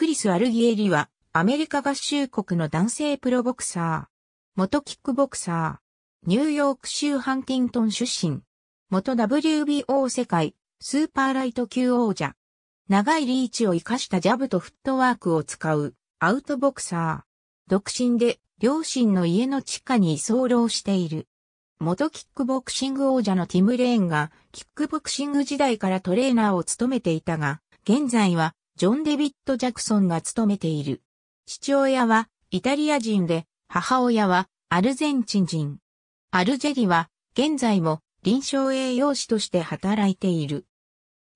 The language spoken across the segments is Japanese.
クリス・アルギエリは、アメリカ合衆国の男性プロボクサー。元キックボクサー。ニューヨーク州ハンキントン出身。元 WBO 世界、スーパーライト級王者。長いリーチを活かしたジャブとフットワークを使う、アウトボクサー。独身で、両親の家の地下に居候している。元キックボクシング王者のティム・レーンが、キックボクシング時代からトレーナーを務めていたが、現在はジョン・デビッド・ジャクソンが務めている。父親はイタリア人で、母親はアルゼンチン人。アルジェリは現在も臨床栄養士として働いている。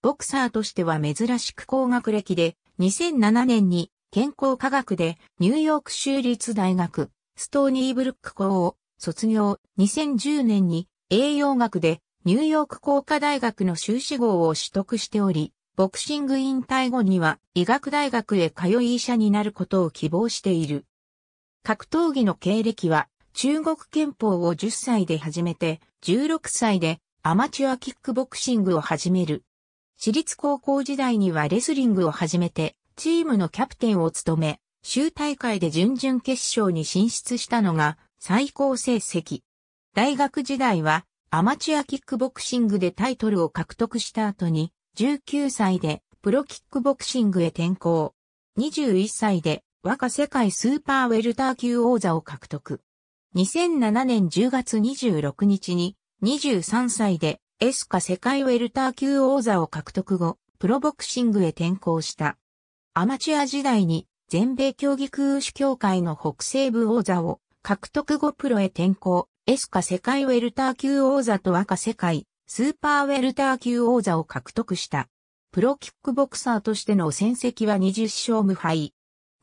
ボクサーとしては珍しく高学歴で、2007年に健康科学でニューヨーク州立大学ストーニーブルック校を卒業。2010年に栄養学でニューヨーク工科大学の修士号を取得しており、ボクシング引退後には医学大学へ通い医者になることを希望している。格闘技の経歴は中国憲法を10歳で始めて16歳でアマチュアキックボクシングを始める。私立高校時代にはレスリングを始めてチームのキャプテンを務め、州大会で準々決勝に進出したのが最高成績。大学時代はアマチュアキックボクシングでタイトルを獲得した後に19歳でプロキックボクシングへ転向。21歳で若世界スーパーウェルター級王座を獲得。2007年10月26日に23歳でエスカ世界ウェルター級王座を獲得後、プロボクシングへ転向した。アマチュア時代に全米競技空手協会の北西部王座を獲得後プロへ転向、エスカ世界ウェルター級王座と若世界スーパーウェルター級王座を獲得した。プロキックボクサーとしての戦績は20勝無敗。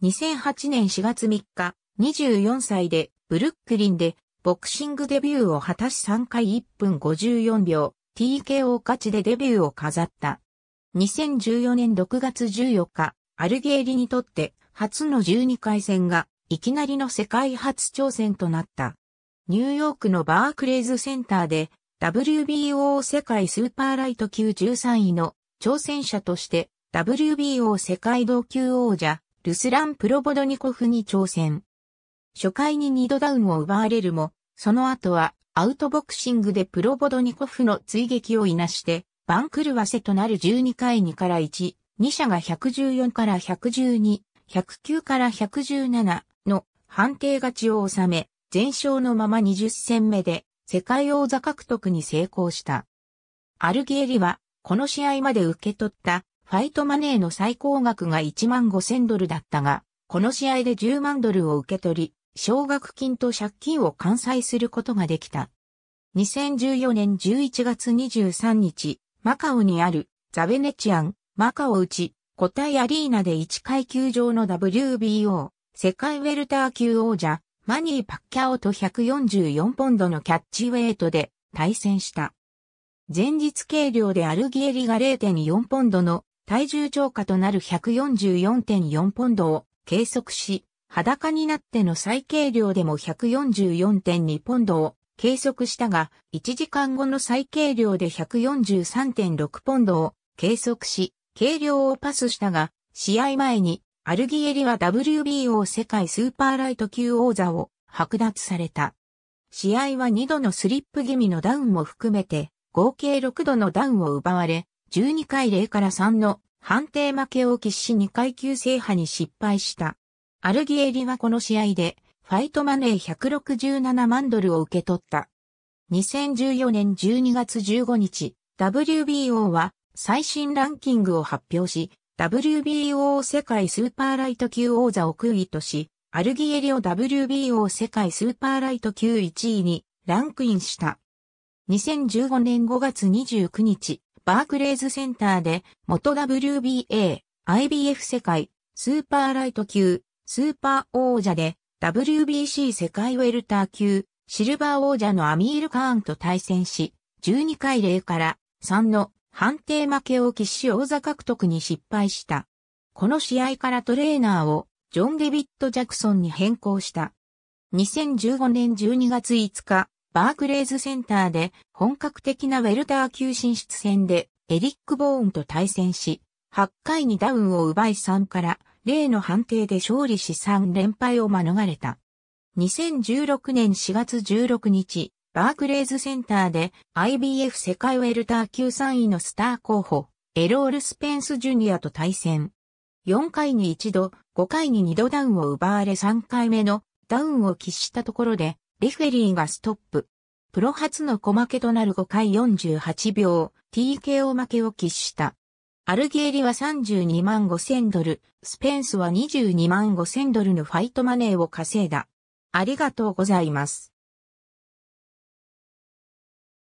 2008年4月3日、24歳でブルックリンでボクシングデビューを果たし3回1分54秒 TKO 勝ちでデビューを飾った。2014年6月14日、アルゲーリにとって初の12回戦がいきなりの世界初挑戦となった。ニューヨークのバークレイズセンターで WBO 世界スーパーライト級13位の挑戦者として WBO 世界同級王者ルスラン・プロボドニコフに挑戦。初回に2度ダウンを奪われるも、その後はアウトボクシングでプロボドニコフの追撃をいなして、番狂わせとなる12回2から1、2社が114から112、109から117の判定勝ちを収め、全勝のまま20戦目で世界王座獲得に成功した。アルギエリは、この試合まで受け取ったファイトマネーの最高額が1万5千ドルだったが、この試合で10万ドルを受け取り、奨学金と借金を完済することができた。2014年11月23日、マカオにあるザベネチアン、マカオうち、個体アリーナで1階級上の WBO、世界ウェルター級王者、マニー・パッキャオと144ポンドのキャッチウェイトで対戦した。前日計量でアルギエリが0.4ポンドの体重超過となる144.4ポンドを計測し、裸になっての最軽量でも144.2ポンドを計測したが、1時間後の最軽量で143.6ポンドを計測し、軽量をパスしたが、試合前にアルギエリは WBO 世界スーパーライト級王座を剥奪された。試合は2度のスリップ気味のダウンも含めて、合計6度のダウンを奪われ、12回0から3の判定負けを喫し2階級制覇に失敗した。アルギエリはこの試合で、ファイトマネー167万ドルを受け取った。2014年12月15日、WBO は最新ランキングを発表し、WBO 世界スーパーライト級王座を空位とし、アルギエリを WBO 世界スーパーライト級1位にランクインした。2015年5月29日、バークレーズセンターで元 WBA、IBF 世界、スーパーライト級、スーパー王者で WBC 世界ウェルター級、シルバー王者のアミール・カーンと対戦し、12回0から3の判定負けを喫し王座獲得に失敗した。この試合からトレーナーをジョン・デビット・ジャクソンに変更した。2015年12月5日、バークレーズセンターで本格的なウェルター級進出戦でエリック・ボーンと対戦し、8回にダウンを奪い3から0の判定で勝利し3連敗を免れた。2016年4月16日、バークレーズセンターで IBF 世界ウェルター級3位のスター候補、エロール・スペンス・ジュニアと対戦。4回に1度、5回に2度ダウンを奪われ3回目のダウンを喫したところで、レフェリーがストップ。プロ初の小負けとなる5回48秒、TKO 負けを喫した。アルゲーリは32万5千ドル、スペンスは22万5千ドルのファイトマネーを稼いだ。ありがとうございます。